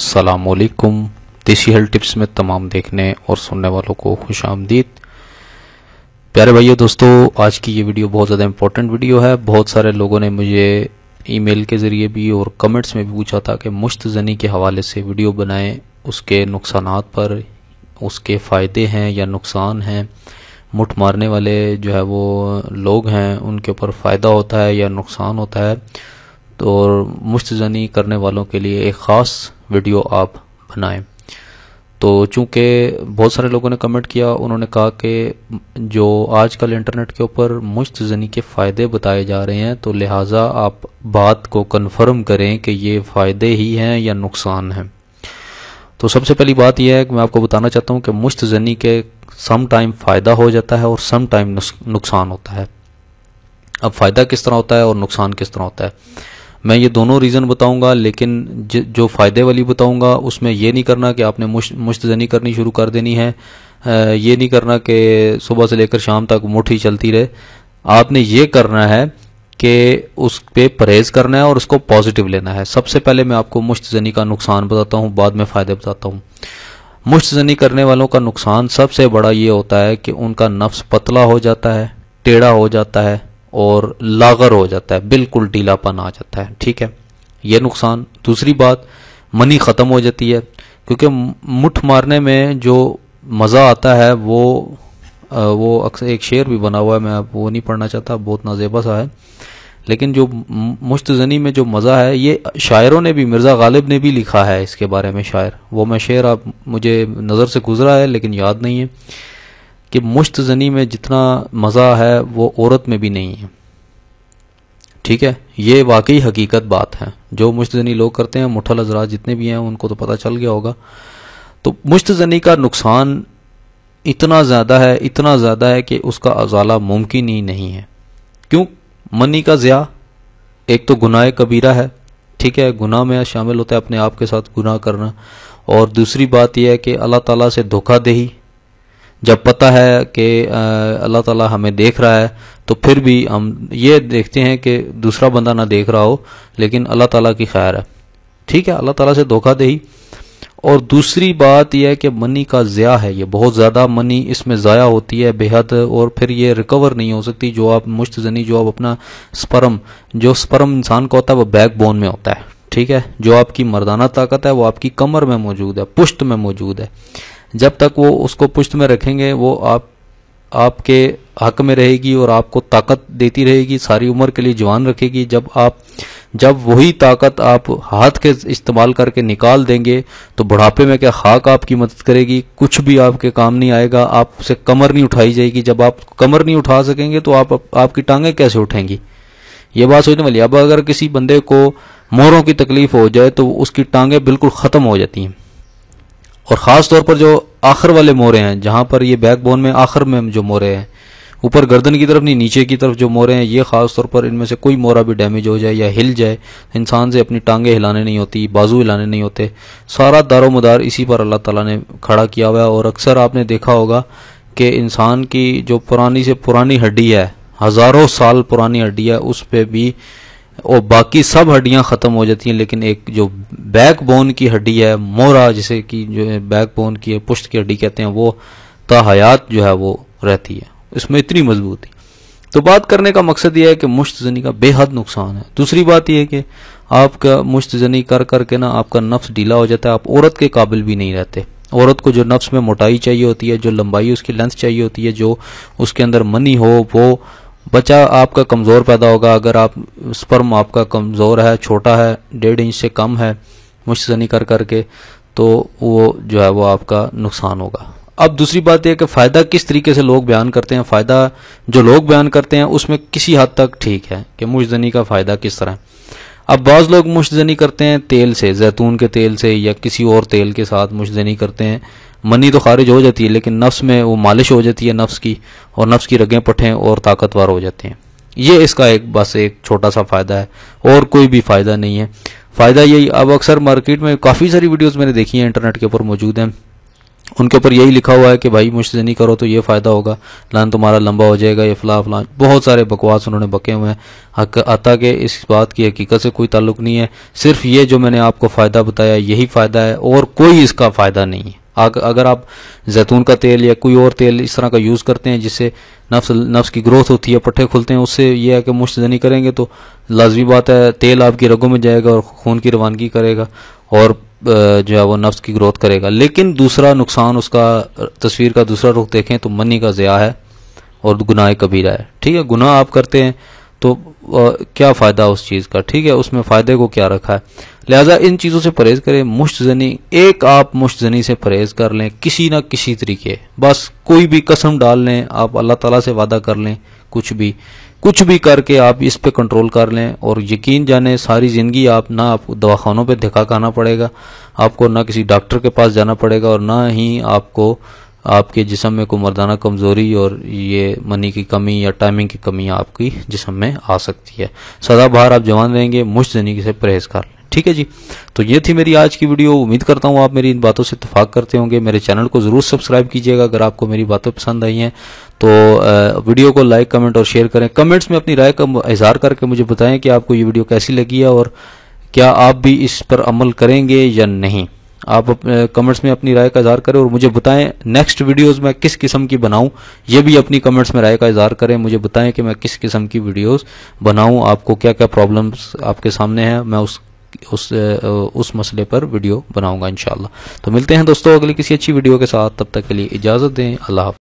السلام علیکم دیسی ہل ٹپس میں تمام دیکھنے اور سننے والوں کو خوش آمدید پیارے بھائیو دوستو آج کی یہ ویڈیو بہت زیادہ امپورٹنٹ ویڈیو ہے بہت سارے لوگوں نے مجھے ای میل کے ذریعے بھی اور کمنٹس میں بھی پوچھا تھا کہ مشت زنی کے حوالے سے ویڈیو بنائیں اس کے نقصانات پر اس کے فائدے ہیں یا نقصان ہیں مٹ مارنے والے جو ہے وہ لوگ ہیں ان کے اوپر فائدہ ہوتا ہے یا نقصان ہوتا ہے تو مشت زنی کرنے والوں کے لیے ایک خاص ویڈیو آپ بنائیں تو چونکہ بہت سارے لوگوں نے کمنٹ کیا انہوں نے کہا کہ جو آج کل انٹرنیٹ کے اوپر مشت زنی کے فائدے بتائے جا رہے ہیں تو لہٰذا آپ بات کو کنفرم کریں کہ یہ فائدے ہی ہیں یا نقصان ہیں تو سب سے پہلی بات یہ ہے کہ میں آپ کو بتانا چاہتا ہوں کہ مشت زنی کے سم ٹائم فائدہ ہو جاتا ہے اور سم ٹائم نقصان ہوتا ہے اب فائدہ کس طرح ہوتا ہے اور نقصان کس طرح ہوتا ہے میں یہ دونوں ریزن بتاؤں گا لیکن جو فائدے والی بتاؤں گا اس میں یہ نہیں کرنا کہ آپ نے مشت زنی کرنی شروع کر دینی ہے یہ نہیں کرنا کہ صبح سے لے کر شام تک مٹھی چلتی رہے آپ نے یہ کرنا ہے کہ اس پہ پرہیز کرنا ہے اور اس کو پازیٹیو لینا ہے سب سے پہلے میں آپ کو مشت زنی کا نقصان بتاتا ہوں بعد میں فائدے بتاتا ہوں مشت زنی کرنے والوں کا نقصان سب سے بڑا یہ ہوتا ہے کہ ان کا نفس پتلا ہو جاتا ہے ٹیڑھا ہو جاتا ہے اور لاغر ہو جاتا ہے بالکل پن آ جاتا ہے ٹھیک ہے یہ نقصان دوسری بات منی ختم ہو جاتی ہے کیونکہ مٹھ مارنے میں جو مزہ آتا ہے وہ وہ اکثر ایک شعر بھی بنا ہوا ہے میں وہ نہیں پڑھنا چاہتا بہت نازیبا سا ہے لیکن جو مشت زنی میں جو مزہ ہے یہ شاعروں نے بھی مرزا غالب نے بھی لکھا ہے اس کے بارے میں شاعر وہ میں شعر آپ مجھے نظر سے گزرا ہے لیکن یاد نہیں ہے کہ مشت زنی میں جتنا مزہ ہے وہ عورت میں بھی نہیں ہے ٹھیک ہے یہ واقعی حقیقت بات ہے جو مشت زنی لوگ کرتے ہیں مٹھل حضرات جتنے بھی ہیں ان کو تو پتہ چل گیا ہوگا تو مشت زنی کا نقصان اتنا زیادہ ہے اتنا زیادہ ہے کہ اس کا ازالہ ممکن ہی نہیں ہے کیوں منی کا زیا ایک تو گناہ کبیرہ ہے ٹھیک ہے گناہ میں شامل ہوتا ہے اپنے آپ کے ساتھ گناہ کرنا اور دوسری بات یہ ہے کہ اللہ تعالیٰ سے دھوکہ دہی جب پتہ ہے کہ اللہ تعالیٰ ہمیں دیکھ رہا ہے تو پھر بھی ہم یہ دیکھتے ہیں کہ دوسرا بندہ نہ دیکھ رہا ہو لیکن اللہ تعالیٰ کی خیر ہے ٹھیک ہے اللہ تعالیٰ سے دھوکہ دہی اور دوسری بات یہ ہے کہ منی کا ضیاع ہے یہ بہت زیادہ منی اس میں ضائع ہوتی ہے بے حد اور پھر یہ ریکور نہیں ہو سکتی جو آپ مشت زنی جو آپ اپنا سپرم جو سپرم انسان کا ہوتا ہے وہ بیک بون میں ہوتا ہے ٹھیک ہے جو آپ کی مردانہ طاقت ہے وہ آپ کی کمر میں موجود ہے پشت میں موجود ہے جب تک وہ اس کو پشت میں رکھیں گے وہ آپ آپ کے حق میں رہے گی اور آپ کو طاقت دیتی رہے گی ساری عمر کے لیے جوان رکھے گی جب آپ جب وہی طاقت آپ ہاتھ کے استعمال کر کے نکال دیں گے تو بڑھاپے میں کیا خاک آپ کی مدد کرے گی کچھ بھی آپ کے کام نہیں آئے گا آپ سے کمر نہیں اٹھائی جائے گی جب آپ کمر نہیں اٹھا سکیں گے تو آپ آپ کی ٹانگیں کیسے اٹھیں گی یہ بات سوچنے والی اب اگر کسی بندے کو موروں کی تکلیف ہو جائے تو اس کی ٹانگیں بالکل ختم ہو جاتی ہیں اور خاص طور پر جو آخر والے مورے ہیں جہاں پر یہ بیک بون میں آخر میں جو مورے ہیں اوپر گردن کی طرف نہیں نیچے کی طرف جو مورے ہیں یہ خاص طور پر ان میں سے کوئی مورا بھی ڈیمیج ہو جائے یا ہل جائے انسان سے اپنی ٹانگیں ہلانے نہیں ہوتی بازو ہلانے نہیں ہوتے سارا دار و مدار اسی پر اللہ تعالیٰ نے کھڑا کیا ہوا ہے اور اکثر آپ نے دیکھا ہوگا کہ انسان کی جو پرانی سے پرانی ہڈی ہے ہزاروں سال پرانی ہڈی ہے اس پہ بھی اور باقی سب ہڈیاں ختم ہو جاتی ہیں لیکن ایک جو بیک بون کی ہڈی ہے مورا جسے کی جو ہے بیک بون کی پشت کی ہڈی کہتے ہیں وہ تا حیات جو ہے وہ رہتی ہے اس میں اتنی مضبوطی تو بات کرنے کا مقصد یہ ہے کہ مشت زنی کا بے حد نقصان ہے دوسری بات یہ ہے کہ آپ کا مشت زنی کر کر کے نا آپ کا نفس ڈھیلا ہو جاتا ہے آپ عورت کے قابل بھی نہیں رہتے عورت کو جو نفس میں موٹائی چاہیے ہوتی ہے جو لمبائی اس کی لینتھ چاہیے ہوتی ہے جو اس کے اندر منی ہو وہ بچہ آپ کا کمزور پیدا ہوگا اگر آپ اسپرم آپ کا کمزور ہے چھوٹا ہے ڈیڑھ انچ سے کم ہے مشتنی کر کر کے تو وہ جو ہے وہ آپ کا نقصان ہوگا اب دوسری بات یہ کہ فائدہ کس طریقے سے لوگ بیان کرتے ہیں فائدہ جو لوگ بیان کرتے ہیں اس میں کسی حد تک ٹھیک ہے کہ مشزنی کا فائدہ کس طرح ہے اب بعض لوگ مشتزنی کرتے ہیں تیل سے زیتون کے تیل سے یا کسی اور تیل کے ساتھ مشتزنی کرتے ہیں منی تو خارج ہو جاتی ہے لیکن نفس میں وہ مالش ہو جاتی ہے نفس کی اور نفس کی رگیں پٹھیں اور طاقتور ہو جاتے ہیں یہ اس کا ایک بس ایک چھوٹا سا فائدہ ہے اور کوئی بھی فائدہ نہیں ہے فائدہ یہی اب اکثر مارکیٹ میں کافی ساری ویڈیوز میں نے دیکھی ہیں انٹرنیٹ کے اوپر موجود ہیں ان کے اوپر یہی لکھا ہوا ہے کہ بھائی مجھ سے نہیں کرو تو یہ فائدہ ہوگا لان تمہارا لمبا ہو جائے گا یہ فلاں فلاں بہت سارے بکواس انہوں نے بکے ہوئے ہیں عطا کے اس بات کی حقیقت سے کوئی تعلق نہیں ہے صرف یہ جو میں نے آپ کو فائدہ بتایا یہی فائدہ ہے اور کوئی اس کا فائدہ نہیں ہے اگر آپ زیتون کا تیل یا کوئی اور تیل اس طرح کا یوز کرتے ہیں جس سے نفس نفس کی گروتھ ہوتی ہے پٹھے کھلتے ہیں اس سے یہ ہے کہ مشت زنی کریں گے تو لازمی بات ہے تیل آپ کی رگوں میں جائے گا اور خون کی روانگی کرے گا اور جو ہے وہ نفس کی گروتھ کرے گا لیکن دوسرا نقصان اس کا تصویر کا دوسرا رخ دیکھیں تو منی کا ضیاع ہے اور گناہ کبیرہ ہے ٹھیک ہے گناہ آپ کرتے ہیں تو کیا فائدہ اس چیز کا ٹھیک ہے اس میں فائدے کو کیا رکھا ہے لہذا ان چیزوں سے پرہیز کریں مشت زنی ایک آپ مشت زنی سے پرہیز کر لیں کسی نہ کسی طریقے بس کوئی بھی قسم ڈال لیں آپ اللہ تعالیٰ سے وعدہ کر لیں کچھ بھی کچھ بھی کر کے آپ اس پہ کنٹرول کر لیں اور یقین جانیں ساری زندگی آپ نہ آپ کو دواخانوں پہ دھکا کھانا پڑے گا آپ کو نہ کسی ڈاکٹر کے پاس جانا پڑے گا اور نہ ہی آپ کو آپ کے جسم میں کوئی مردانہ کمزوری اور یہ منی کی کمی یا ٹائمنگ کی کمی آپ کی جسم میں آ سکتی ہے سزا بہار آپ جوان رہیں گے مشت زندگی سے پرہیز کر لیں ٹھیک ہے جی تو یہ تھی میری آج کی ویڈیو امید کرتا ہوں آپ میری ان باتوں سے اتفاق کرتے ہوں گے میرے چینل کو کو ضرور سبسکرائب گا اگر آپ میری باتیں پسند آئی ہیں تو ویڈیو کو لائک کمنٹ اور شیئر کریں کمنٹس میں اپنی رائے کا اظہار کر کے مجھے بتائیں کہ آپ کو یہ ویڈیو کیسی لگی ہے اور کیا آپ بھی اس پر عمل کریں گے یا نہیں آپ کمنٹس میں اپنی رائے کا اظہار کریں اور مجھے بتائیں نیکسٹ ویڈیوز میں کس قسم کی بناؤں یہ بھی اپنی کمنٹس میں رائے کا اظہار کریں مجھے بتائیں کہ میں کس قسم کی ویڈیوز بناؤں آپ کو کیا کیا پرابلمس آپ کے سامنے ہیں میں اس اس مسئلے پر ویڈیو بناؤں گا انشاءاللہ تو ملتے ہیں دوستو اگلی کسی اچھی ویڈیو کے ساتھ تب تک کے لیے اجازت دیں اللہ حافظ